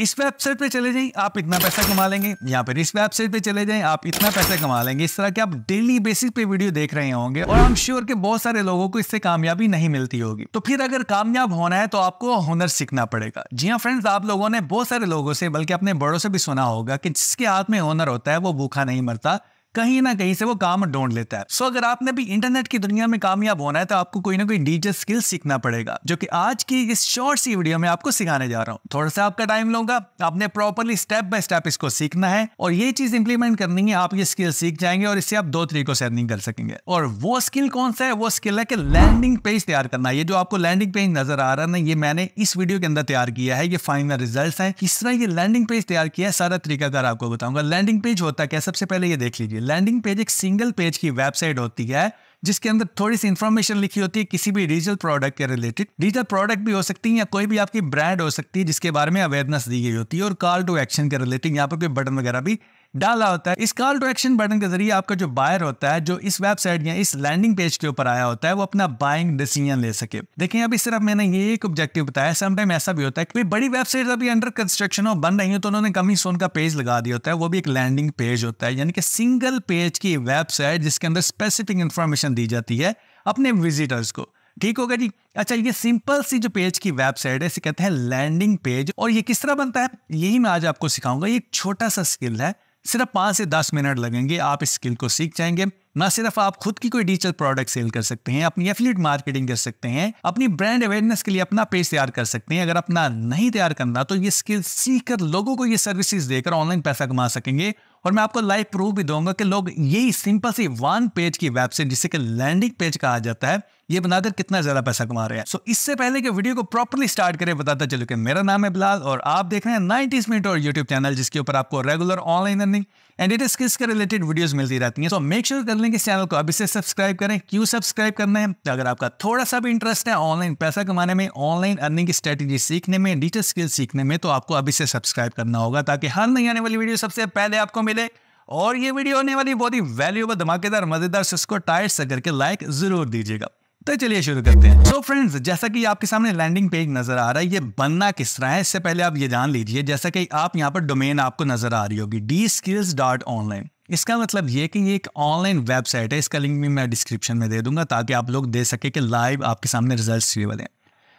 इस वेबसाइट पे चले जाएं आप इतना पैसा कमा लेंगे यहाँ पर इस वेबसाइट पे चले जाएं आप इतना पैसा कमा लेंगे इस तरह के आप डेली बेसिस पे वीडियो देख रहे होंगे और एम श्योर के बहुत सारे लोगों को इससे कामयाबी नहीं मिलती होगी तो फिर अगर कामयाब होना है तो आपको हुनर सीखना पड़ेगा जी हाँ फ्रेंड्स आप लोगों ने बहुत सारे लोगों से बल्कि अपने बड़ों से भी सुना होगा कि जिसके हाथ में हुनर होता है वो भूखा नहीं मरता कहीं ना कहीं से वो काम ढूंढ लेता है सो so, अगर आपने भी इंटरनेट की दुनिया में कामयाब होना है तो आपको कोई ना कोई डिजिटल स्किल सीखना पड़ेगा जो कि आज की इस शॉर्ट सी वीडियो में आपको सिखाने जा रहा हूँ थोड़ा सा आपका टाइम लूंगा आपने प्रॉपरली स्टेप बाय स्टेप इसको सीखना है और ये चीज इंप्लीमेंट करनी है आप ये स्किल सीख जाएंगे और इससे आप दो तरीकों से अर्निंग कर सकेंगे और वो स्किल कौन सा है वो स्किल है कि लैंडिंग पेज तैयार करना ये जो आपको लैंडिंग पेज नजर आ रहा है ना ये मैंने इस वीडियो के अंदर तैयार किया है ये फाइनल रिजल्ट है किस तरह ये लैंडिंग पेज तैयार किया है सारा तरीका आपको बताऊंगा लैंडिंग पेज होता क्या सबसे पहले ये देख लीजिए लैंडिंग पेज एक सिंगल पेज की वेबसाइट होती है जिसके अंदर थोड़ी सी इन्फॉर्मेशन लिखी होती है किसी भी डिजिटल प्रोडक्ट के रिलेटेड डिजिटल प्रोडक्ट भी हो सकती है या कोई भी आपकी ब्रांड हो सकती है जिसके बारे में अवेयरनेस दी गई होती है और कॉल टू एक्शन के रिलेटेड यहाँ पर कोई बटन वगैरह भी डाला होता है इस कॉल टू एक्शन बटन के जरिए आपका जो बायर होता है जो इस वेबसाइट या इस लैंडिंग पेज के ऊपर आया होता है वो अपना बाइंग डिसीजन ले सके देखें अभी सिर्फ मैंने ये एक ऑब्जेक्टिव बताया समटाइम ऐसा भी होता है कि बड़ी वेबसाइट अभी अंडर कंस्ट्रक्शन हो बन रही हो तो उन्होंने कमी सोन का पेज लगा दिया होता है वो भी एक लैंडिंग पेज होता है यानी कि सिंगल पेज की वेबसाइट जिसके अंदर स्पेसिफिक इंफॉर्मेशन दी जाती है अपने विजिटर्स को ठीक होगा जी अच्छा ये सिंपल सी जो पेज की वेबसाइट है इसे कहते हैं लैंडिंग पेज और ये किस तरह बनता है यही मैं आज आपको सिखाऊंगा ये एक छोटा सा स्किल है सिर्फ पाँच से दस मिनट लगेंगे आप इस स्किल को सीख जाएंगे ना सिर्फ आप खुद की कोई डिजिटल प्रोडक्ट सेल कर सकते हैं अपनी एफिलेट मार्केटिंग कर सकते हैं अपनी ब्रांड अवेयरनेस के लिए अपना पेज तैयार कर सकते हैं अगर अपना नहीं तैयार करना तो ये स्किल सीख कर लोगों को ये सर्विसेज देकर ऑनलाइन पैसा कमा सकेंगे और मैं आपको लाइव प्रूफ भी दूंगा कि लोग यही सिंपल सी वन पेज की वेबसाइट जिसे कि लैंडिंग पेज कहा जाता है ये बनाकर कितना ज्यादा पैसा कमा रहे हैं सो so, इससे पहले कि वीडियो को प्रॉपरली स्टार्ट करें बताता चलो कि मेरा नाम है बिलाल और आप देख रहे हैं नाइनटीज मिनट और यूट्यूब चैनल जिसके ऊपर आपको regular online earning and IT skills के रिलेटेड वीडियोस मिलती रहती हैं सो मेक श्योर कर लें कि इस चैनल को अभी से सब्सक्राइब करें क्यों सब्सक्राइब करना है तो अगर आपका थोड़ा सा भी इंटरेस्ट है ऑनलाइन पैसा कमाने में ऑनलाइन अर्निंग की स्ट्रेटेजी सीखने में डिजिटल स्किल सीखने में तो आपको अभी से सब्सक्राइब करना होगा ताकि हर नहीं आने वाली वीडियो सबसे पहले आपको मिले मिले और ये वीडियो होने वाली बहुत ही वैल्यूबल धमाकेदार मजेदार सिस्को टायर से करके लाइक जरूर दीजिएगा तो चलिए शुरू करते हैं सो so फ्रेंड्स जैसा कि आपके सामने लैंडिंग पेज नजर आ रहा है ये बनना किस तरह है इससे पहले आप ये जान लीजिए जैसा कि आप यहाँ पर डोमेन आपको नजर आ रही होगी डी स्किल्स डॉट ऑनलाइन इसका मतलब ये कि ये एक ऑनलाइन वेबसाइट है इसका लिंक भी मैं डिस्क्रिप्शन में दे दूंगा ताकि आप लोग दे सके कि लाइव आपके सामने रिजल्ट वाले हैं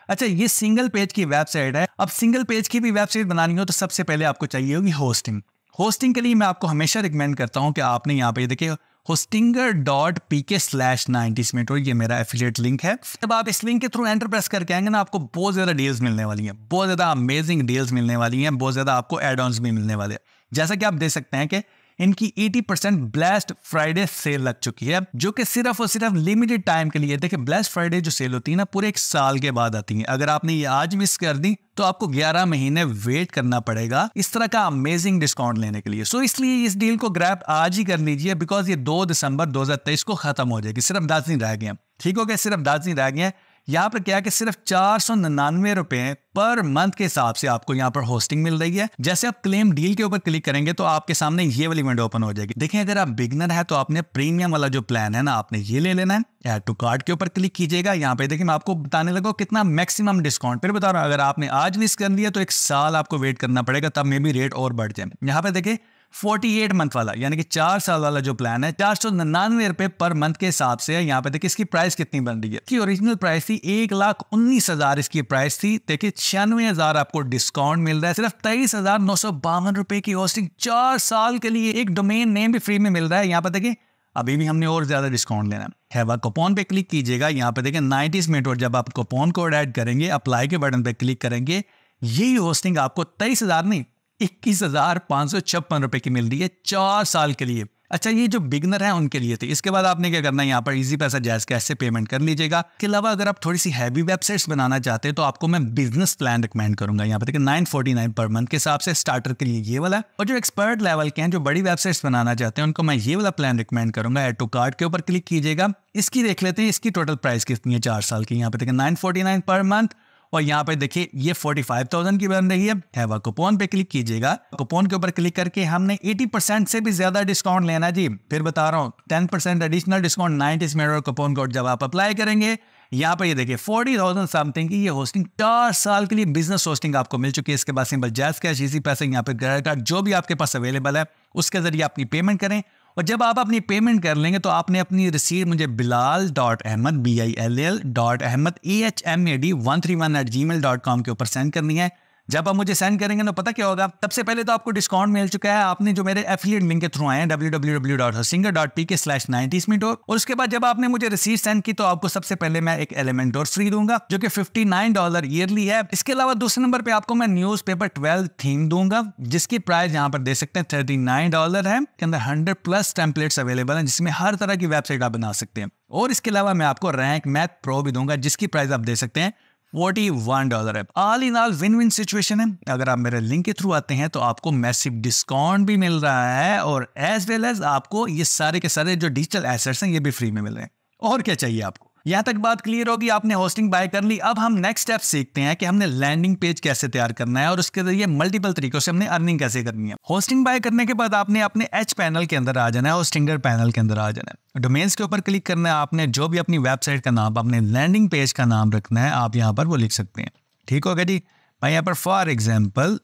अच्छा ये सिंगल पेज की वेबसाइट है अब सिंगल पेज की भी वेबसाइट बनानी हो तो सबसे पहले आपको चाहिए होगी होस्टिंग होस्टिंग के लिए मैं आपको हमेशा रिकमेंड करता हूँ कि आपने यहाँ पे देखिए Hostinger dot P K slash ninety सीमेटो ये मेरा एफिलेट लिंक है जब आप इस लिंक के थ्रू एंटर प्रेस करके आएंगे ना आपको बहुत ज़्यादा डील्स मिलने वाली हैं बहुत ज़्यादा अमेजिंग डील्स मिलने वाली हैं बहुत ज़्यादा आपको एड ऑन भी मिलने वाले हैं जैसा कि आप देख सकते हैं कि इनकी 80 परसेंट ब्लास्ट फ्राइडे सेल लग चुकी है जो कि सिर्फ और सिर्फ लिमिटेड टाइम के लिए देखिए ब्लास्ट फ्राइडे जो सेल होती है ना पूरे एक साल के बाद आती है अगर आपने ये आज मिस कर दी तो आपको 11 महीने वेट करना पड़ेगा इस तरह का अमेजिंग डिस्काउंट लेने के लिए सो so, इसलिए इस डील को ग्रैप आज ही कर लीजिए बिकॉज ये 2 दिसंबर 2023 को खत्म हो जाएगी सिर्फ दस दिन रह गए ठीक हो गया सिर्फ दस दिन रह गए यहाँ पर क्या है कि सिर्फ चार सौ निन्यानवे रुपए पर मंथ के हिसाब से आपको यहाँ पर होस्टिंग मिल रही है जैसे आप क्लेम डील के ऊपर क्लिक करेंगे तो आपके सामने ये वाली विंडो ओपन हो जाएगी देखें अगर आप बिगनर है तो आपने प्रीमियम वाला जो प्लान है ना आपने ये ले लेना है एड टू कार्ड के ऊपर क्लिक कीजिएगा यहाँ पे देखिए मैं आपको बताने लगा कितना मैक्सिमम डिस्काउंट फिर बता रहा हूँ अगर आपने आज मिस कर लिया तो एक साल आपको वेट करना पड़ेगा तब मे भी रेट और बढ़ जाए यहाँ पे देखिए 48 मंथ वाला यानी कि चार साल वाला जो प्लान है चार सौ निन्यानवे रुपए पर मंथ के हिसाब से यहाँ पे देखिए इसकी प्राइस कितनी बन रही है इसकी ओरिजिनल प्राइस थी एक लाख उन्नीस हजार इसकी प्राइस थी देखिए छियानवे हजार आपको डिस्काउंट मिल रहा है सिर्फ तेईस हजार नौ सौ बावन रुपए की होस्टिंग चार साल के लिए एक डोमेन नेम भी फ्री में मिल रहा है यहाँ पे देखिए अभी भी हमने और ज्यादा डिस्काउंट लेना है हैवा पे क्लिक कीजिएगा यहाँ पे देखिए 90 मिनट और जब आप कोपॉन कोड ऐड करेंगे अप्लाई के बटन पे क्लिक करेंगे यही होस्टिंग आपको तेईस हजार नहीं इक्कीस हज़ार पाँच सौ छप्पन रुपए की मिल रही है चार साल के लिए अच्छा ये जो बिगनर है उनके लिए थे तो इसके बाद आपने क्या करना है यहाँ पर इजी पैसा जैस कैश से पेमेंट कर लीजिएगा के अलावा अगर आप थोड़ी सी हैवी वेबसाइट्स बनाना चाहते हैं तो आपको मैं बिजनेस प्लान रिकमेंड करूंगा यहाँ पर देखिए nine forty nine per month के हिसाब से स्टार्टर के लिए ये वाला है और जो एक्सपर्ट लेवल के हैं जो बड़ी वेबसाइट्स बनाना चाहते हैं उनको मैं ये वाला प्लान रिकमेंड करूंगा एड टू कार्ड के ऊपर क्लिक कीजिएगा इसकी देख लेते हैं इसकी टोटल प्राइस कितनी है चार साल की यहाँ पर देखिए nine forty nine per month और यहाँ पे देखिए ये 45,000 की बन रही है हैवा कूपन पे क्लिक कीजिएगा कूपन के ऊपर क्लिक करके हमने 80% से भी ज्यादा डिस्काउंट लेना जी फिर बता रहा हूँ 10% एडिशनल डिस्काउंट 90 मेडर कूपन कोड जब आप अप्लाई करेंगे यहाँ पर ये देखिए 40,000 समथिंग की ये होस्टिंग चार साल के लिए बिजनेस होस्टिंग आपको मिल चुकी है इसके बाद सिंपल जैस कैश इसी पैसे यहाँ पे क्रेडिट कार्ड जो भी आपके पास अवेलेबल है उसके जरिए अपनी पेमेंट करें और जब आप अपनी पेमेंट कर लेंगे तो आपने अपनी रसीद मुझे Bilal dot Ahmad B I L L dot Ahmad A H M A D one three one eight Gmail dot com के ऊपर सेंड करनी है जब आप मुझे सेंड करेंगे ना पता क्या होगा सबसे पहले तो आपको डिस्काउंट मिल चुका है आपने जो मेरे एफिलियट लिंक के थ्रू आए हैं W W W dot singer dot P K slash ninety door और उसके बाद जब आपने मुझे रिसीट सेंड की तो आपको सबसे पहले मैं एक एलिमेंट डोर फ्री दूंगा जो कि फिफ्टी नाइन डॉलर ईयरली है इसके अलावा दूसरे नंबर पर आपको मैं न्यूज पेपर ट्वेल्व थीम दूंगा जिसकी प्राइस यहाँ पर दे सकते हैं थर्टी नाइन डॉलर है अंदर हंड्रेड प्लस टेम्पलेट्स अवेलेबल है जिसमें हर तरह की वेबसाइट आप बना सकते हैं और इसके अलावा मैं आपको रैंक मैथ प्रो भी दूंगा जिसकी प्राइस आप दे सकते हैं फोर्टी डॉलर है all in all win win situation है अगर आप मेरे लिंक के थ्रू आते हैं तो आपको मैसिव डिस्काउंट भी मिल रहा है और एज वेल एज आपको ये सारे के सारे जो डिजिटल एसेट्स हैं ये भी फ्री में मिल रहे हैं और क्या चाहिए आपको यहाँ तक बात क्लियर होगी आपने होस्टिंग बाय कर ली अब हम नेक्स्ट स्टेप सीखते हैं कि हमने लैंडिंग पेज कैसे तैयार करना है और उसके जरिए मल्टीपल तरीकों से हमने अर्निंग कैसे करनी है होस्टिंग बाय करने के बाद आपने अपने एच पैनल के अंदर आ जाना है और स्टिंगर पैनल के अंदर आ जाना है डोमेन्स के ऊपर क्लिक करना है आपने जो भी अपनी वेबसाइट का नाम अपने लैंडिंग पेज का नाम रखना है आप यहाँ पर वो लिख सकते हैं ठीक हो गया जी मैं यहाँ पर फॉर एग्जाम्पल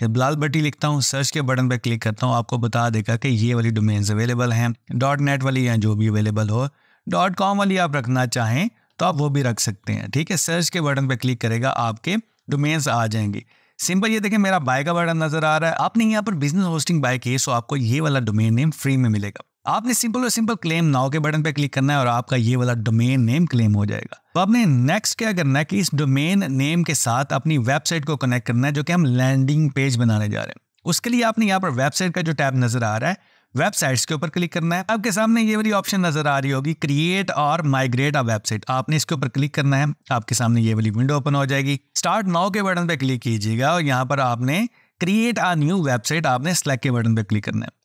जब बटी लिखता हूँ सर्च के बटन पर क्लिक करता हूँ आपको बता देगा कि ये वाली डोमेन्स अवेलेबल हैं डॉट नेट वाली या जो भी अवेलेबल हो डॉट कॉम वाली आप रखना चाहें तो आप वो भी रख सकते हैं ठीक है सर्च के बटन पर क्लिक करेगा आपके डोमेन्स आ जाएंगे सिंपल ये देखें मेरा बाय का बटन नज़र आ रहा है आपने यहाँ पर बिजनेस होस्टिंग बाय की सो आपको ये वाला डोमेन नेम फ्री में मिलेगा आपने सिंपल और सिंपल क्लेम नाउ के बटन पर क्लिक करना है और आपका ये वाला डोमेन नेम क्लेम हो जाएगा तो आपने नेक्स्ट क्या करना है कि इस डोमेन नेम के साथ अपनी वेबसाइट को कनेक्ट करना है जो कि हम लैंडिंग पेज बनाने जा रहे हैं उसके लिए आपने यहाँ पर वेबसाइट का जो टैब नजर आ रहा है वेबसाइट्स के ऊपर क्लिक करना है आपके सामने ये वाली ऑप्शन नजर आ रही होगी क्रिएट और माइग्रेट अ वेबसाइट आपने इसके ऊपर क्लिक करना है आपके सामने ये वाली विंडो ओपन हो जाएगी स्टार्ट नाउ के बटन पे क्लिक कीजिएगा और यहाँ पर आपने क्रिएट आ न्यू वेबसाइट आपने स्लैक के बटन पे क्लिक करना है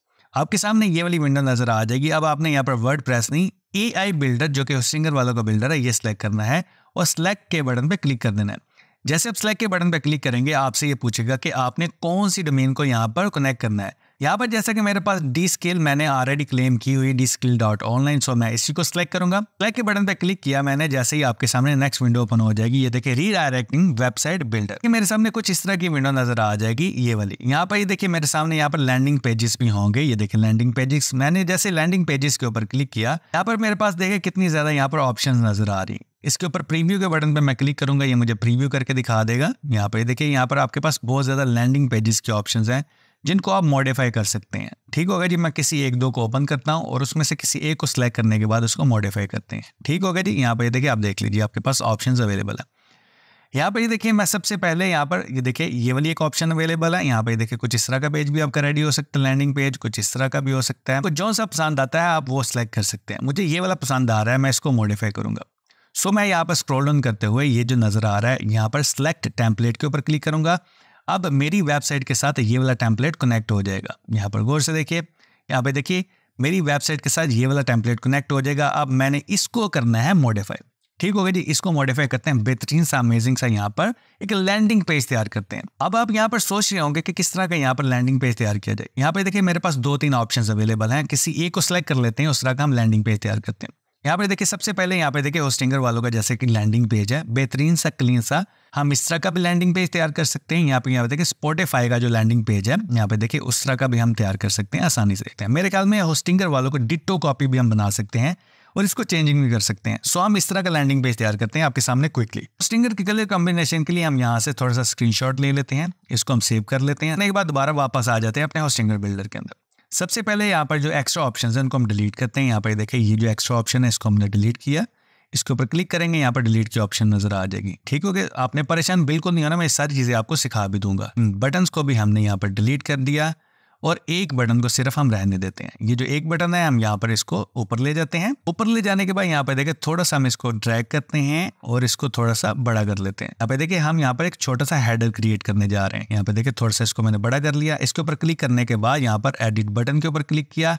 आपके सामने ये वाली विंडो नजर आ जाएगी अब आपने यहाँ पर वर्ड प्रेस नहीं ए आई बिल्डर जो कि सिंगर वालों का बिल्डर है ये सिलेक्ट करना है और सिलेक्ट के बटन पर क्लिक कर देना है जैसे आप सिलेक्ट के बटन पर क्लिक करेंगे आपसे ये पूछेगा कि आपने कौन सी डोमेन को यहाँ पर कनेक्ट करना है यहाँ पर जैसा कि मेरे पास डी स्केल मैंने ऑलरेडी क्लेम की हुई D skill dot online so मैं इसी को सिलेक्ट करूंगा सिलेक्ट के बटन पर क्लिक किया मैंने जैसे ही आपके सामने नेक्स्ट विंडो ओपन हो जाएगी ये देखिए रीडायरेक्टिंग वेबसाइट बिल्डर मेरे सामने कुछ इस तरह की विंडो नजर आ जाएगी ये वाली यहाँ पर ये देखिए मेरे सामने यहाँ पर लैंडिंग पेजेस भी होंगे ये देखिए लैंडिंग पेजेस मैंने जैसे लैंडिंग पेजेस के ऊपर क्लिक किया यहाँ पर मेरे पास देखे कितनी ज्यादा यहाँ पर ऑप्शन नजर आ रही इसके ऊपर प्रीव्यू के बटन पे मैं क्लिक करूंगा ये मुझे प्रीव्यू करके दिखा देगा यहाँ पर देखिए यहाँ पर आपके पास बहुत ज्यादा लैंडिंग पेजेस के ऑप्शंस हैं जिनको आप मॉडिफाई कर सकते हैं ठीक होगा जी मैं किसी एक दो को ओपन करता हूँ और उसमें से किसी एक को सिलेक्ट करने के बाद उसको मॉडिफाई करते हैं ठीक होगा जी यहाँ पर देखिए आप देख लीजिए आपके पास ऑप्शन अवेलेबल है यहाँ पर ये देखिए मैं सबसे पहले यहाँ पर ये देखिए ये वाली एक ऑप्शन अवेलेबल है यहाँ पर देखिए कुछ इस तरह का पेज भी आपका रेडी हो सकता है लैंडिंग पेज कुछ इस तरह का भी हो सकता है तो जो सा पसंद आता है आप वो सिलेक्ट कर सकते हैं मुझे ये वाला पसंद आ रहा है मैं इसको मॉडिफाई करूँगा सो मैं यहाँ पर स्क्रॉल डाउन करते हुए ये जो नज़र आ रहा है यहाँ पर सिलेक्ट टेम्पलेट के ऊपर क्लिक करूँगा अब मेरी वेबसाइट के साथ ये वाला टैंपलेट कनेक्ट हो जाएगा यहाँ पर गौर से देखिए यहाँ पे देखिए मेरी वेबसाइट के साथ ये वाला टेम्पलेट कनेक्ट हो जाएगा अब मैंने इसको करना है मॉडिफाई ठीक हो गया जी इसको मॉडिफाई करते हैं बेहतरीन सा अमेजिंग सा यहाँ पर एक लैंडिंग पेज तैयार करते हैं अब आप यहाँ पर सोच रहे होंगे कि किस तरह का यहाँ पर लैंडिंग पेज तैयार किया जाए यहाँ पे देखिए मेरे पास दो तीन ऑप्शंस अवेलेबल हैं किसी एक को सेलेक्ट कर लेते हैं उस तरह का हम लैंडिंग पेज तैयार करते हैं यहाँ पर देखिए सबसे पहले यहाँ पे देखिए होस्टिंगर वालों का जैसे कि लैंडिंग पेज है बेहतरीन सा क्लीन सा हम इस तरह का भी लैंडिंग पेज तैयार कर सकते हैं यहाँ पे यहाँ पे देखिए स्पॉटिफाई का जो लैंडिंग पेज है यहाँ पे देखिए उस का भी हम तैयार कर सकते हैं आसानी से देखते हैं मेरे ख्याल में होस्टिंगर वालों को डिटो कॉपी भी हम बना सकते हैं और इसको चेंजिंग भी कर सकते हैं सो हम इस तरह का लैंडिंग पेज तैयार करते हैं आपके सामने क्विकली स्टिंगर के कलर कॉम्बिनेशन के लिए हम यहाँ से थोड़ा सा स्क्रीनशॉट ले लेते हैं इसको हम सेव कर लेते हैं एक बार दोबारा वापस आ जाते हैं अपने होस्टिंगर बिल्डर के अंदर सबसे पहले यहाँ पर जो एक्स्ट्रा ऑप्शन है उनको हम डिलीट करते हैं यहाँ पर देखें ये जो एक्स्ट्रा ऑप्शन है इसको हमने डिलीट किया इसके ऊपर क्लिक करेंगे यहाँ पर डिलीट की ऑप्शन नजर आ जाएगी ठीक हो गया आपने परेशान बिल्कुल नहीं होना मैं सारी चीज़ें आपको सिखा भी दूंगा बटन्स hmm, को भी हमने यहाँ पर डिलीट कर दिया और एक बटन को सिर्फ हम रहने देते हैं ये जो एक बटन है हम यहाँ पर इसको ऊपर ले जाते हैं ऊपर ले जाने के बाद यहाँ पे देखे थोड़ा सा हम इसको ड्रैग करते हैं और इसको थोड़ा सा बड़ा कर लेते हैं यहाँ देखिए हम यहाँ पर एक छोटा सा हेडर क्रिएट करने जा रहे हैं यहाँ पे देखिए थोड़ा सा इसको मैंने बड़ा कर लिया इसके ऊपर क्लिक करने के बाद यहाँ पर एडिट बटन के ऊपर क्लिक किया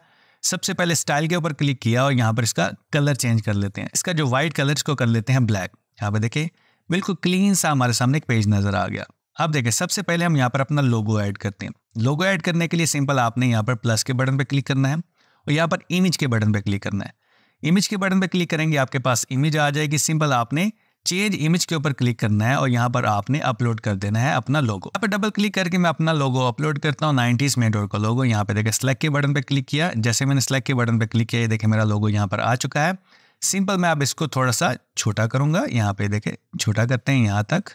सबसे पहले स्टाइल के ऊपर क्लिक किया और यहाँ पर इसका कलर चेंज कर लेते हैं इसका जो व्हाइट कलर इसको कर लेते हैं ब्लैक यहाँ पे देखिए बिल्कुल क्लीन सा हमारे सामने एक पेज नजर आ गया अब देखें सबसे पहले हम यहाँ पर अपना लोगो ऐड करते हैं लोगो ऐड करने के लिए सिंपल आपने यहाँ पर प्लस के बटन पर क्लिक करना है और यहाँ पर इमेज के बटन पर क्लिक करना है इमेज के बटन पर क्लिक करेंगे आपके पास इमेज आ जाएगी सिंपल आपने चेंज इमेज के ऊपर क्लिक करना है और यहाँ पर आपने अपलोड कर देना है अपना लोगो यहाँ पर डबल क्लिक करके मैं अपना लोगो अपलोड करता हूँ नाइनटीज मेडोर का लोगो यहाँ पे देखे स्लैक के बटन पर क्लिक किया जैसे मैंने स्लैक के बटन पर क्लिक किया ये देखे मेरा लोगो यहाँ पर आ चुका है सिंपल मैं अब इसको थोड़ा सा छोटा करूंगा यहाँ पे देखे छोटा करते हैं यहाँ तक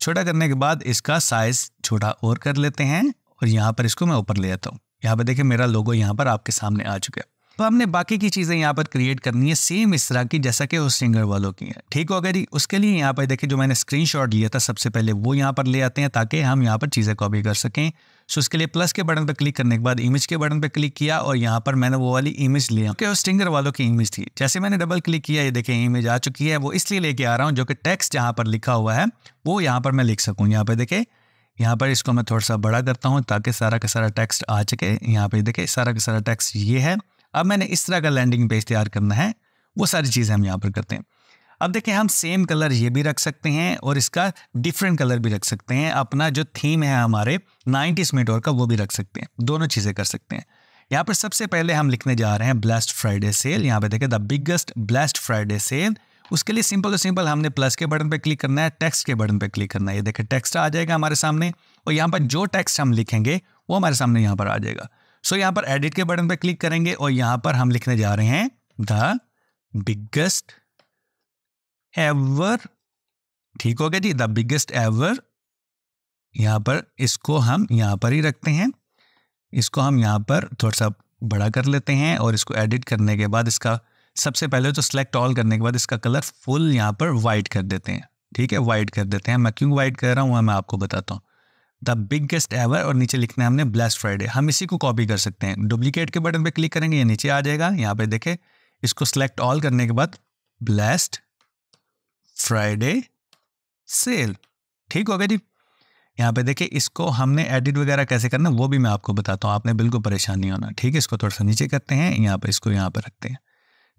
छोटा करने के बाद इसका साइज छोटा और कर लेते हैं और यहाँ पर इसको मैं ऊपर ले आता हूँ यहाँ पर देखिए मेरा लोगो यहाँ पर आपके सामने आ चुका है तो हमने बाकी की चीज़ें यहाँ पर क्रिएट करनी है सेम इस तरह की जैसा कि उस सिंगर वालों की है ठीक हो अगर उसके लिए यहाँ पर देखिए जो मैंने स्क्रीनशॉट लिया था सबसे पहले वो यहाँ पर ले आते हैं ताकि हम यहाँ पर चीज़ें कॉपी कर सकें सो इसके लिए प्लस के बटन पर क्लिक करने के बाद इमेज के बटन पर क्लिक किया और यहाँ पर मैंने वो वाली इमेज लिया क्योंकि स्टिंगर वालों की इमेज थी जैसे मैंने डबल क्लिक किया ये देखें इमेज आ चुकी है वो इसलिए लेके आ रहा हूँ जो कि टेक्स्ट यहाँ पर लिखा हुआ है वो यहाँ पर मैं लिख सकूँ यहाँ पर देखें यहाँ पर इसको मैं थोड़ा सा बड़ा करता हूँ ताकि सारा का सारा टेक्स्ट आ चुके यहाँ पर देखे सारा का सारा टेक्स्ट ये है अब मैंने इस तरह का लैंडिंग पेज तैयार करना है वो सारी चीज़ें हम यहाँ पर करते हैं अब देखें हम सेम कलर ये भी रख सकते हैं और इसका डिफरेंट कलर भी रख सकते हैं अपना जो थीम है हमारे नाइन्टीज़ मेडोर का वो भी रख सकते हैं दोनों चीज़ें कर सकते हैं यहाँ पर सबसे पहले हम लिखने जा रहे हैं ब्लास्ट फ्राइडे सेल यहाँ पे देखें the biggest blast Friday sale उसके लिए सिंपल तो सिंपल हमने प्लस के बटन पे क्लिक करना है टेक्स्ट के बटन पे क्लिक करना है ये देखें टेक्स्ट आ जाएगा हमारे सामने और यहाँ पर जो टेक्स्ट हम लिखेंगे वो हमारे सामने यहाँ पर आ जाएगा सो so, यहाँ पर एडिट के बटन पर क्लिक करेंगे और यहाँ पर हम लिखने जा रहे हैं द बिगेस्ट एवर ठीक हो गया जी द बिगेस्ट एवर यहां पर इसको हम यहां पर ही रखते हैं इसको हम यहां पर थोड़ा सा बड़ा कर लेते हैं और इसको एडिट करने के बाद इसका सबसे पहले तो सिलेक्ट ऑल करने के बाद इसका कलर फुल यहां पर वाइट कर देते हैं ठीक है वाइट कर देते हैं मैं क्यों वाइट कर रहा हूं मैं आपको बताता हूँ द बिगेस्ट एवर और नीचे लिखना है हमने ब्लैस्ट फ्राइडे हम इसी को कॉपी कर सकते हैं डुप्लीकेट के बटन पर क्लिक करेंगे ये नीचे आ जाएगा यहाँ पे देखे इसको सिलेक्ट ऑल करने के बाद ब्लैस्ट फ्राइडे सेल ठीक हो गया जी यहाँ पे देखिए इसको हमने एडिट वगैरह कैसे करना वो भी मैं आपको बताता हूँ आपने बिल्कुल परेशान नहीं होना ठीक है इसको थोड़ा सा नीचे करते हैं यहाँ पर इसको यहाँ पर रखते हैं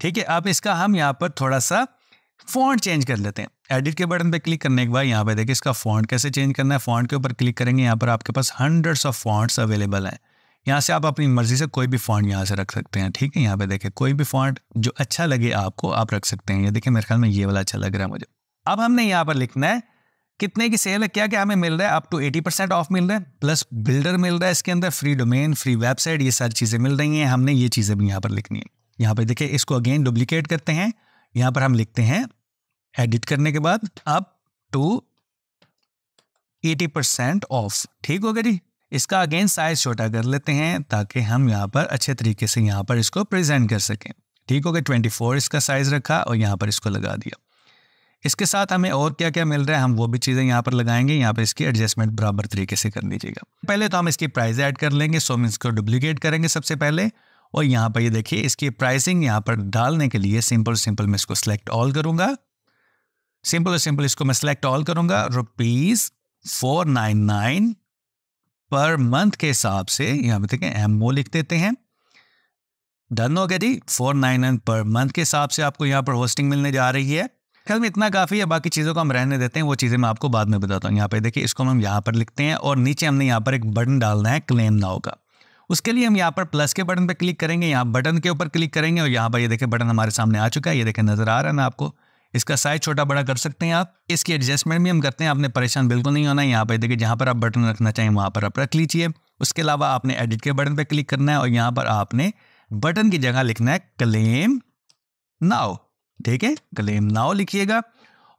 ठीक है अब इसका हम यहाँ पर थोड़ा सा फॉन्ट चेंज कर लेते हैं एडिट के बटन पे क्लिक करने के बाद यहाँ पे देखिए इसका फॉन्ट कैसे चेंज करना है फॉन्ट के ऊपर क्लिक करेंगे यहाँ पर आपके पास हंड्रेड्स ऑफ फॉन्ट्स अवेलेबल हैं यहाँ से आप अपनी मर्ज़ी से कोई भी फॉन्ट यहाँ से रख सकते हैं ठीक है यहाँ पे देखें कोई भी फॉन्ट जो अच्छा लगे आपको आप रख सकते हैं ये देखिए मेरे ख्याल में ये वाला अच्छा लग रहा है मुझे अब हमने यहाँ पर लिखना है कितने की सेल है क्या क्या हमें मिल रहा है up to eighty percent off मिल रहा है प्लस बिल्डर मिल रहा है इसके अंदर फ्री डोमेन फ्री वेबसाइट ये सारी चीज़ें मिल रही हैं हमने ये चीज़ें भी यहाँ पर लिखनी है यहाँ पर देखिए इसको अगेन डुप्लीकेट करते हैं यहाँ पर हम लिखते हैं एडिट करने के बाद up to eighty percent off ठीक हो गया जी इसका अगेन साइज छोटा कर लेते हैं ताकि हम यहाँ पर अच्छे तरीके से यहाँ पर इसको प्रेजेंट कर सकें ठीक हो गया ट्वेंटी फोर इसका साइज़ रखा और यहाँ पर इसको लगा दिया इसके साथ हमें और क्या क्या मिल रहा है हम वो भी चीज़ें यहाँ पर लगाएंगे यहाँ पर इसकी एडजस्टमेंट बराबर तरीके से कर लीजिएगा पहले तो हम इसकी प्राइस ऐड कर लेंगे सो हम इसको डुप्लीकेट करेंगे सबसे पहले और यहाँ पर ये यह देखिए इसकी प्राइसिंग यहाँ पर डालने के लिए सिंपल सिंपल मैं इसको सिलेक्ट ऑल करूँगा सिंपल और सिंपल इसको मैं सिलेक्ट ऑल करूँगा rupees four nine nine per month के हिसाब से यहाँ पे देखें एमओ लिख देते हैं डन हो गया जी four nine nine per month के हिसाब से आपको यहाँ पर होस्टिंग मिलने जा रही है ख्याल में इतना काफ़ी है बाकी चीज़ों को हम रहने देते हैं वो चीज़ें मैं आपको बाद में बताता हूँ यहाँ पे देखिए इसको हम यहाँ पर लिखते हैं और नीचे हमने यहाँ पर एक बटन डालना है क्लेम ना होगा उसके लिए हम यहाँ पर प्लस के बटन पर क्लिक करेंगे यहाँ बटन के ऊपर क्लिक करेंगे और यहाँ पर ये देखें बटन हमारे सामने आ चुका है ये देखें नज़र आ रहा है ना आपको इसका साइज छोटा बड़ा कर सकते हैं आप इसकी एडजस्टमेंट भी हम करते हैं आपने परेशान बिल्कुल नहीं होना है यहाँ पर देखिए जहाँ पर आप बटन रखना चाहिए वहाँ पर आप रख लीजिए उसके अलावा आपने एडिट के बटन पर क्लिक करना है और यहाँ पर आपने बटन की जगह लिखना है क्लेम नाव ठीक है क्लेम नाव लिखिएगा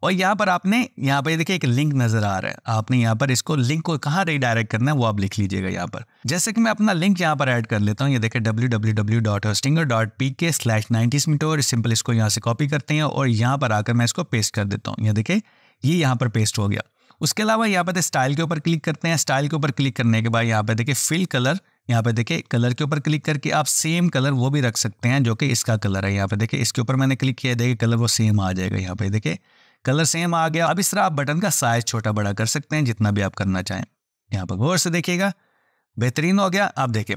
और यहाँ पर आपने यहाँ पर देखिए एक लिंक नजर आ रहा है आपने यहाँ पर इसको लिंक को कहाँ रिडायरेक्ट करना है वो आप लिख लीजिएगा यहाँ पर जैसे कि मैं अपना लिंक यहाँ पर ऐड कर लेता हूँ ये देखिए W W W dot Hostinger dot P K slash nineties meter simple इसको यहाँ से कॉपी करते हैं और यहाँ पर आकर मैं इसको पेस्ट कर देता हूँ ये देखिए ये यहाँ पर पेस्ट हो गया उसके अलावा यहाँ पर स्टाइल के ऊपर क्लिक करते हैं स्टाइल के ऊपर क्लिक करने के बाद यहाँ पर देखिए फिल कलर यहाँ पे देखिए कलर के ऊपर क्लिक करके आप सेम कलर वो भी रख सकते हैं जो कि इसका कलर है यहाँ पे देखिए इसके ऊपर मैंने क्लिक किया देखिए कलर वो सेम आ जाएगा यहाँ पे देखिए कलर सेम आ गया अब इस तरह आप बटन का साइज छोटा बड़ा कर सकते हैं जितना भी आप करना चाहें यहाँ पर गौर से देखिएगा बेहतरीन हो गया आप देखें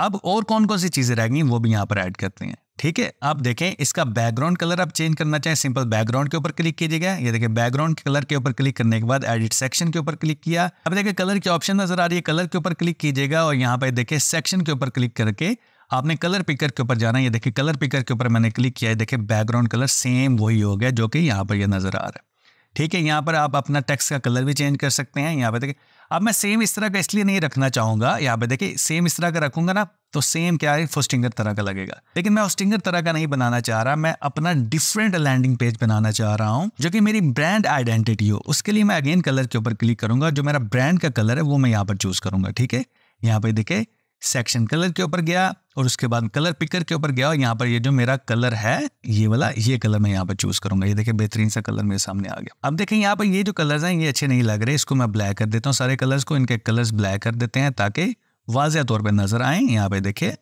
अब और कौन कौन सी चीज़ें रह गई वो भी यहाँ पर ऐड करते हैं ठीक है आप देखें इसका बैकग्राउंड कलर आप चेंज करना चाहें सिंपल बैकग्राउंड के ऊपर क्लिक कीजिएगा ये देखिए बैकग्राउंड कलर के ऊपर क्लिक करने के बाद एडिट सेक्शन के ऊपर क्लिक किया अब देखिए कलर की ऑप्शन नजर आ रही है कलर के ऊपर क्लिक कीजिएगा और यहाँ पर देखिए सेक्शन के ऊपर क्लिक करके आपने कलर पिकर के ऊपर जाना है ये देखिए कलर पिकर के ऊपर मैंने क्लिक किया है देखिए बैकग्राउंड कलर सेम वही हो गया जो कि यहाँ पर ये नज़र आ रहा है ठीक है यहाँ पर आप अपना टेक्स्ट का कलर भी चेंज कर सकते हैं यहाँ पर देखिए अब मैं सेम इस तरह का इसलिए नहीं रखना चाहूँगा यहाँ पे देखिए सेम इस तरह का रखूँगा ना तो सेम क्या है फोस्टिंगर तरह का लगेगा लेकिन मैं होस्टिंगर तरह का नहीं बनाना चाह रहा मैं अपना डिफरेंट लैंडिंग पेज बनाना चाह रहा हूँ जो कि मेरी ब्रांड आइडेंटिटी हो उसके लिए मैं अगेन कलर के ऊपर क्लिक करूंगा जो मेरा ब्रांड का कलर है वो मैं यहाँ पर चूज करूंगा ठीक है यहाँ पे देखिए सेक्शन कलर के ऊपर गया और उसके बाद कलर पिकर के ऊपर गया और यहाँ पर ये जो मेरा कलर है ये वाला ये कलर मैं यहाँ पर चूज करूंगा ये देखिए बेहतरीन सा कलर मेरे सामने आ गया अब देखें यहाँ पर ये जो कलर्स हैं ये अच्छे नहीं लग रहे इसको मैं ब्लैक कर देता हूँ सारे कलर्स को इनके कलर्स ब्लैक कर देते हैं ताकि वाजिया तौर पर नजर आए यहाँ पे देखे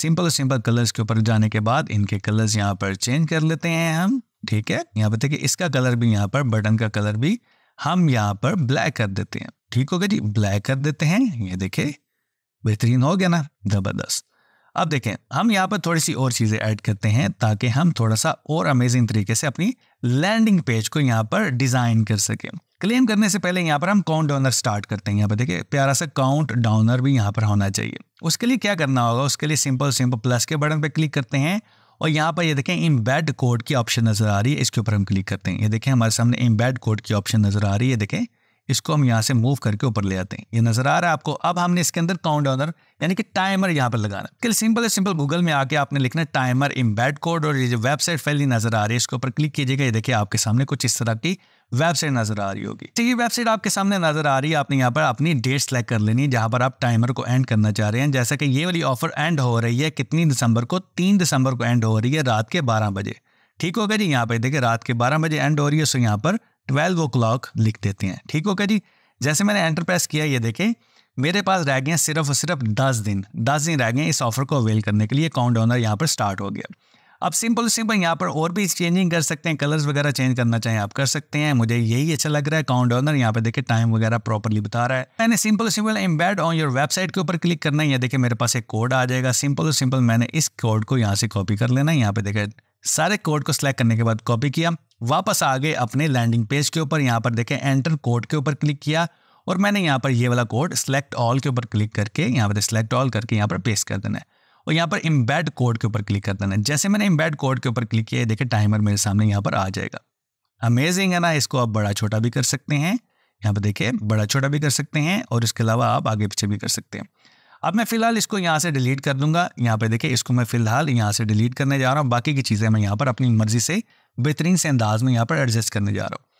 सिंपल सिंपल कलर्स के ऊपर जाने के बाद इनके कलर्स यहाँ पर चेंज कर लेते हैं हम ठीक है यहाँ पर देखिए इसका कलर भी यहाँ पर बटन का कलर भी हम यहाँ पर ब्लैक कर देते हैं ठीक होगा जी ब्लैक कर देते हैं ये देखे बेहतरीन हो गया ना जबरदस्त अब देखें हम यहाँ पर थोड़ी सी और चीज़ें ऐड करते हैं ताकि हम थोड़ा सा और अमेजिंग तरीके से अपनी लैंडिंग पेज को यहाँ पर डिज़ाइन कर सकें क्लेम करने से पहले यहाँ पर हम काउंट डाउनर स्टार्ट करते हैं यहाँ पर देखिए प्यारा सा काउंट डाउनर भी यहाँ पर होना चाहिए उसके लिए क्या करना होगा उसके लिए सिंपल सिंपल प्लस के बटन पर क्लिक करते हैं और यहाँ पर ये यह देखें बैड कोड की ऑप्शन नज़र आ रही है इसके ऊपर हम क्लिक करते हैं ये देखें हमारे सामने बैड कोड की ऑप्शन नज़र आ रही है देखें इसको हम यहाँ से मूव करके ऊपर ले आते हैं ये नजर आ रहा है आपको अब हमने इसके अंदर काउंट डाउनर यानी कि टाइमर यहाँ पर लगाना है सिंपल है सिंपल गूगल में आके आपने लिखना टाइमर इम्बेड कोड और ये जो वेबसाइट फैली नजर आ रही है इसके ऊपर क्लिक कीजिएगा ये देखिए आपके सामने कुछ इस तरह की वेबसाइट नजर आ रही होगी तो ये वेबसाइट आपके सामने नजर आ रही है आपने यहाँ पर अपनी डेट सेलेक्ट कर लेनी है जहाँ पर आप टाइमर को एंड करना चाह रहे हैं जैसा कि ये वाली ऑफर एंड हो रही है कितनी दिसंबर को तीन दिसंबर को एंड हो रही है रात के बारह बजे ठीक होगा जी यहाँ पर देखिए रात के बारह बजे एंड हो रही है सो यहाँ पर ट्वेल्व ओ क्लॉक लिख देते हैं ठीक ओके जी जैसे मैंने एंटर प्रेस किया ये देखें मेरे पास रह गए सिर्फ और सिर्फ दस दिन दस दिन रह गए इस ऑफर को अवेल करने के लिए काउंट डाउनर यहाँ पर स्टार्ट हो गया अब सिंपल सिंपल यहाँ पर और भी चेंजिंग कर सकते हैं कलर्स वगैरह चेंज करना चाहें आप कर सकते हैं मुझे यही अच्छा लग रहा है काउंट ऑनर यहाँ पे देखिए टाइम वगैरह प्रॉपरली बता रहा है मैंने simple simple embed on your website के ऊपर क्लिक करना है या देखिए मेरे पास एक कोड आ जाएगा सिंपल सिंपल मैंने इस कोड को यहाँ से कॉपी कर लेना है यहाँ पे देखे सारे कोड को सिलेक्ट करने के बाद कॉपी किया वापस आ गए अपने लैंडिंग पेज के ऊपर यहाँ पर देखें एंटर कोड के ऊपर क्लिक किया और मैंने यहाँ पर ये वाला कोड सेलेक्ट ऑल के ऊपर क्लिक करके यहाँ पर सेलेक्ट ऑल करके यहाँ पर पेस्ट कर देना है और यहाँ पर इम्बेड कोड के ऊपर क्लिक कर देना है जैसे मैंने इम्बेड कोड के ऊपर क्लिक किया देखे टाइमर मेरे सामने यहाँ पर आ जाएगा अमेजिंग है ना इसको आप बड़ा छोटा भी कर सकते हैं यहाँ पर देखिए बड़ा छोटा भी कर सकते हैं और इसके अलावा आप आगे पीछे भी कर सकते हैं अब मैं फिलहाल इसको यहाँ से डिलीट कर दूंगा यहाँ पर देखिए इसको मैं फिलहाल यहाँ से डिलीट करने जा रहा हूँ बाकी की चीज़ें मैं यहाँ पर अपनी मर्जी से बेहतरीन से अंदाज में यहाँ पर एडजस्ट करने जा रहा हूँ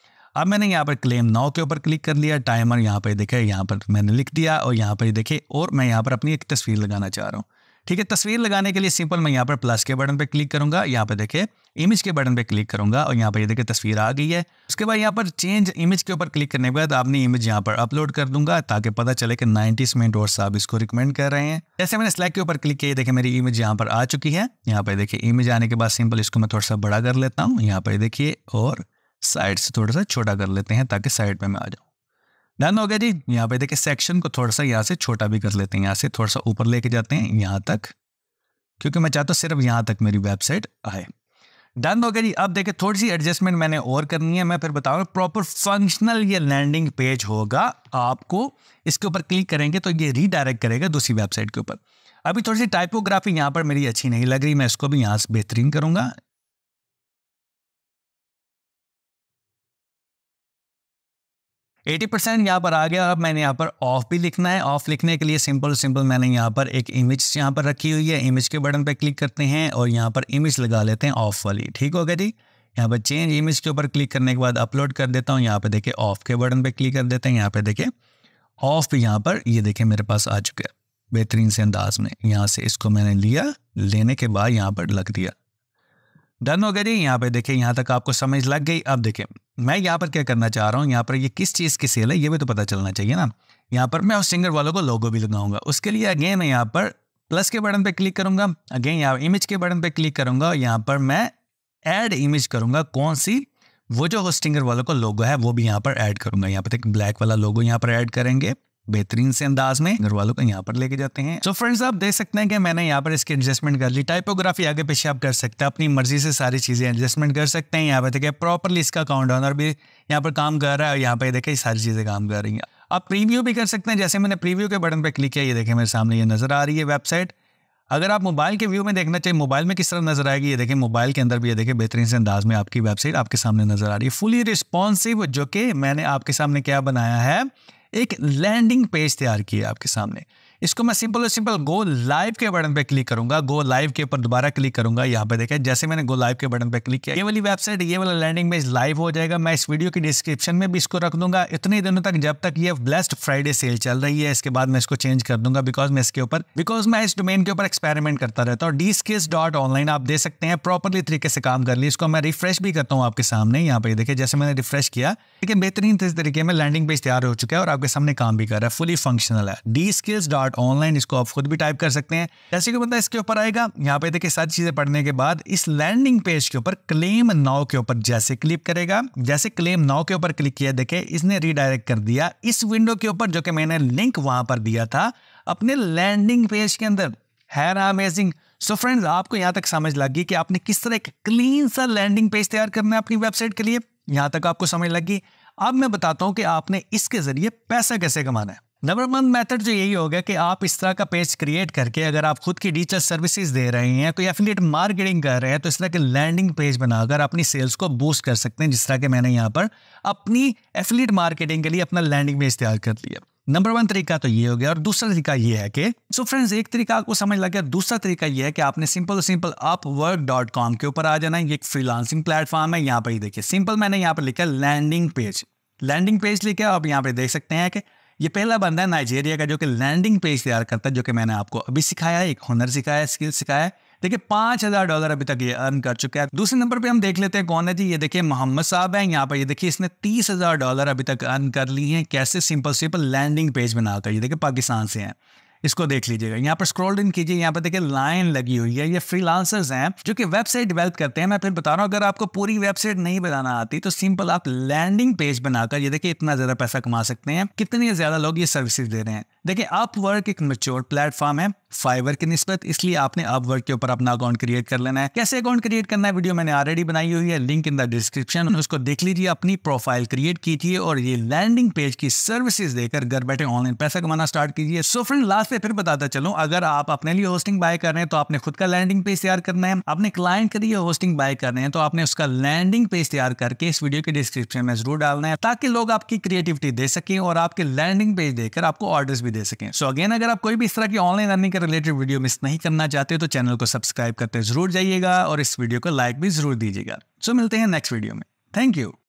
अब मैंने यहाँ पर क्लेम नौ के ऊपर क्लिक कर लिया टाइमर यहाँ पर देखे यहाँ पर मैंने लिख दिया और यहाँ पर देखे और मैं यहाँ पर अपनी एक तस्वीर लगाना चाह रहा हूँ ठीक है तस्वीर लगाने के लिए सिंपल मैं यहाँ पर प्लस के बटन पर क्लिक करूंगा यहाँ पर देखे इमेज के बटन पर क्लिक करूंगा और यहाँ पर ये देखे तस्वीर आ गई है उसके बाद यहाँ पर चेंज इमेज के ऊपर क्लिक करने के बाद आपने इमेज यहाँ पर अपलोड कर दूंगा ताकि पता चले कि नाइनटीस मिनट और साहब इसको रिकमेंड कर रहे हैं जैसे मैंने स्लैक के ऊपर क्लिक किया देखे मेरी इमेज यहाँ पर आ चुकी है यहाँ पर देखिए इमेज आने के बाद सिंपल इसको मैं थोड़ा सा बड़ा कर लेता हूँ यहाँ पर देखिए और साइड से थोड़ा सा छोटा कर लेते हैं ताकि साइड पर मैं आ जाऊँ डन हो गया जी यहाँ पे देखिए सेक्शन को थोड़ा सा यहाँ से छोटा भी कर लेते हैं यहाँ से थोड़ा सा ऊपर लेके जाते हैं यहाँ तक क्योंकि मैं चाहता हूँ सिर्फ यहाँ तक मेरी वेबसाइट आए डन हो गया जी अब देखिए थोड़ी सी एडजस्टमेंट मैंने और करनी है मैं फिर बता रहा हूँ प्रॉपर फंक्शनल ये लैंडिंग पेज होगा आपको इसके ऊपर क्लिक करेंगे तो ये रीडायरेक्ट करेगा दूसरी वेबसाइट के ऊपर अभी थोड़ी सी टाइपोग्राफी यहाँ पर मेरी अच्छी नहीं लग रही मैं इसको भी यहाँ से बेहतरीन करूँगा 80 परसेंट यहाँ पर आ गया अब मैंने यहाँ पर ऑफ भी लिखना है ऑफ लिखने के लिए सिंपल सिंपल मैंने यहाँ पर एक इमेज यहाँ पर रखी हुई है इमेज के बटन पर क्लिक करते हैं और यहाँ पर इमेज लगा लेते हैं ऑफ वाली ठीक हो गया जी यहाँ पर चेंज इमेज के ऊपर क्लिक करने के बाद अपलोड कर देता हूँ यहाँ पर देखे ऑफ के बटन पर क्लिक कर देते हैं यहाँ पर देखे ऑफ भी यहाँ पर ये देखे मेरे पास आ चुका है बेहतरीन से अंदाज में यहाँ से इसको मैंने लिया लेने के बाद यहाँ पर लग दिया डन हो गया जी यहाँ पे देखें यहाँ तक आपको समझ लग गई अब देखें मैं यहाँ पर क्या करना चाह रहा हूँ यहाँ पर ये किस चीज़ की सेल है ये भी तो पता चलना चाहिए ना यहाँ पर मैं उस सिंगर वालों को लोगो भी लगाऊंगा उसके लिए अगेन मैं यहाँ पर प्लस के बटन पे क्लिक करूंगा अगेन यहाँ इमेज के बटन पे क्लिक करूंगा और यहाँ पर मैं ऐड इमेज करूंगा कौन सी वो जो होस्टिंगर वालों का लोगो है वो भी यहाँ पर ऐड करूंगा यहाँ पर एक ब्लैक वाला लोगो यहाँ पर ऐड करेंगे बेहतरीन से अंदाज में घर वालों को यहाँ पर लेके जाते हैं सो so फ्रेंड्स आप देख सकते हैं कि मैंने यहाँ पर इसके एडजस्टमेंट कर ली टाइपोग्राफी आगे पीछे आप कर सकते हैं अपनी मर्जी से सारी चीजें एडजस्टमेंट कर सकते हैं यहाँ पे देखिए प्रॉपरली इसका काउंट ऑनर भी यहाँ पर काम कर रहा है और यहाँ पे देखिए सारी चीजें काम कर रही है आप प्रीव्यू भी कर सकते हैं जैसे मैंने प्रीव्यू के बटन पर क्लिक किया ये देखें मेरे सामने ये नजर आ रही है वेबसाइट अगर आप मोबाइल के व्यू में देखना चाहिए मोबाइल में किस तरह नजर आएगी ये देखें मोबाइल के अंदर भी ये देखें बेहतरीन से अंदाज में आपकी वेबसाइट आपके सामने नजर आ रही है फुली रिस्पॉन्सिव जो कि मैंने आपके सामने क्या बनाया है एक लैंडिंग पेज तैयार किया आपके सामने इसको मैं सिंपल सिंपल गो लाइव के बटन पे क्लिक करूंगा गो लाइव के ऊपर दोबारा क्लिक करूंगा यहाँ पे देखें जैसे मैंने गो लाइव के बटन पे क्लिक किया ये वाली वेबसाइट ये वाला लैंडिंग पेज लाइव हो जाएगा मैं इस वीडियो की डिस्क्रिप्शन में भी इसको रख दूंगा इतने दिनों तक जब तक ये ब्लेस्ट फ्राइडे सेल चल रही है इसके बाद मैं इसको चेंज कर दूंगा बिकॉज मैं इसके ऊपर बिकॉज मैं इस डोमेन के ऊपर एक्सपेरिमेंट करता रहता हूँ डी स्किस डॉट ऑनलाइन आप दे सकते हैं प्रॉपरली तरीके से काम कर ली इसको मैं रिफ्रेश भी करता हूँ आपके सामने यहाँ पे देखे जैसे मैंने रिफ्रेश किया लेकिन बेहतरीन तरीके में लैंडिंग पेज तैयार हो चुका है और आपके सामने काम भी कर रहा है फुली फंक्शनल है D skills dot dot online इसको आप खुद भी टाइप कर सकते हैं जैसे कि बंदा इसके ऊपर आएगा यहाँ पे देखिए सारी चीजें पढ़ने के बाद इस लैंडिंग पेज के ऊपर क्लेम नाव के ऊपर जैसे क्लिक करेगा जैसे क्लेम नाव के ऊपर क्लिक किया देखे इसने रिडायरेक्ट कर दिया इस विंडो के ऊपर जो कि मैंने लिंक वहां पर दिया था अपने लैंडिंग पेज के अंदर है ना अमेजिंग सो फ्रेंड्स आपको यहाँ तक समझ लगी कि आपने किस तरह एक क्लीन सा लैंडिंग पेज तैयार करना है अपनी वेबसाइट के लिए यहाँ तक आपको समझ लगी अब मैं बताता हूँ कि आपने इसके जरिए पैसा कैसे कमाना है नंबर वन मेथड जो यही होगा कि आप इस तरह का पेज क्रिएट करके अगर आप खुद की डिजिटल सर्विसेज दे रहे हैं कोई एफिलेट मार्केटिंग कर रहे हैं तो इस तरह के लैंडिंग पेज बनाकर अपनी सेल्स को बूस्ट कर सकते हैं जिस तरह के मैंने यहाँ पर अपनी एफिलिट मार्केटिंग के लिए अपना लैंडिंग पेज तैयार कर लिया नंबर वन तरीका तो ये हो गया और दूसरा तरीका ये है कि सो so फ्रेंड्स एक तरीका आपको समझ लग गया दूसरा तरीका ये है कि आपने simple simple Upwork dot com के ऊपर आ जाना है ये एक फ्रीलांसिंग प्लेटफॉर्म है यहाँ पर ही देखिए सिंपल मैंने यहाँ पर लिखा लैंडिंग पेज लैंडिंग पेज लिखा आप यहाँ पर देख सकते हैं कि ये पहला बंदा है नाइजीरिया का जो कि लैंडिंग पेज तैयार करता है जो कि मैंने आपको अभी सिखाया एक हुनर सिखाया स्किल सिखाया देखिए पांच हजार डॉलर अभी तक ये अर्न कर चुका है दूसरे नंबर पे हम देख लेते हैं कौन है जी ये देखिए मोहम्मद साहब है यहाँ पर ये देखिए इसने तीस हजार डॉलर अभी तक अर्न कर ली है कैसे सिंपल सिंपल लैंडिंग पेज बनाकर ये देखिए पाकिस्तान से हैं इसको देख लीजिएगा यहाँ पर स्क्रॉल इन कीजिए यहाँ पर देखिए लाइन लगी हुई है ये लांसर्स हैं जो कि वेबसाइट डेवलप करते हैं मैं फिर बता रहा हूँ अगर आपको पूरी वेबसाइट नहीं बनाना आती तो सिंपल आप लैंडिंग पेज बनाकर ये देखिए इतना ज्यादा पैसा कमा सकते हैं कितने ज्यादा लोग ये सर्विसेज दे रहे हैं देखिए आप वर्क एक मेच्योर प्लेटफॉर्म है फाइवर की निस्बत इसलिए आपने अब वर्क के ऊपर अपना अकाउंट क्रिएट कर लेना है कैसे अकाउंट क्रिएट करना है वीडियो मैंने ऑलरेडी बनाई हुई है लिंक इन द डिस्क्रिप्शन उसको देख लीजिए अपनी प्रोफाइल क्रिएट कीजिए और ये लैंडिंग पेज की सर्विसेज देकर घर बैठे ऑनलाइन पैसा कमाना स्टार्ट कीजिए सो फ्रेंड लास्ट में फिर बताता चलो अगर आप अपने लिए होस्टिंग बाय कर रहे हैं तो आपने खुद का लैंडिंग पेज तैयार करना है अपने क्लाइंट के लिए होस्टिंग बाय कर रहे हैं तो आपने उसका लैंडिंग पेज तैयार करके इस वीडियो के डिस्क्रिप्शन में जरूर डालना है ताकि लोग आपकी क्रिएटिविटी दे सकें और आपके लैंडिंग पेज देकर आपको ऑर्डर भी दे सकें सो अगेन अगर आप कोई भी इस तरह की online earning related video miss नहीं करना चाहते तो चैनल को सब्सक्राइब करते जरूर जाइएगा और इस वीडियो को लाइक भी जरूर दीजिएगा सो मिलते हैं नेक्स्ट वीडियो में थैंक यू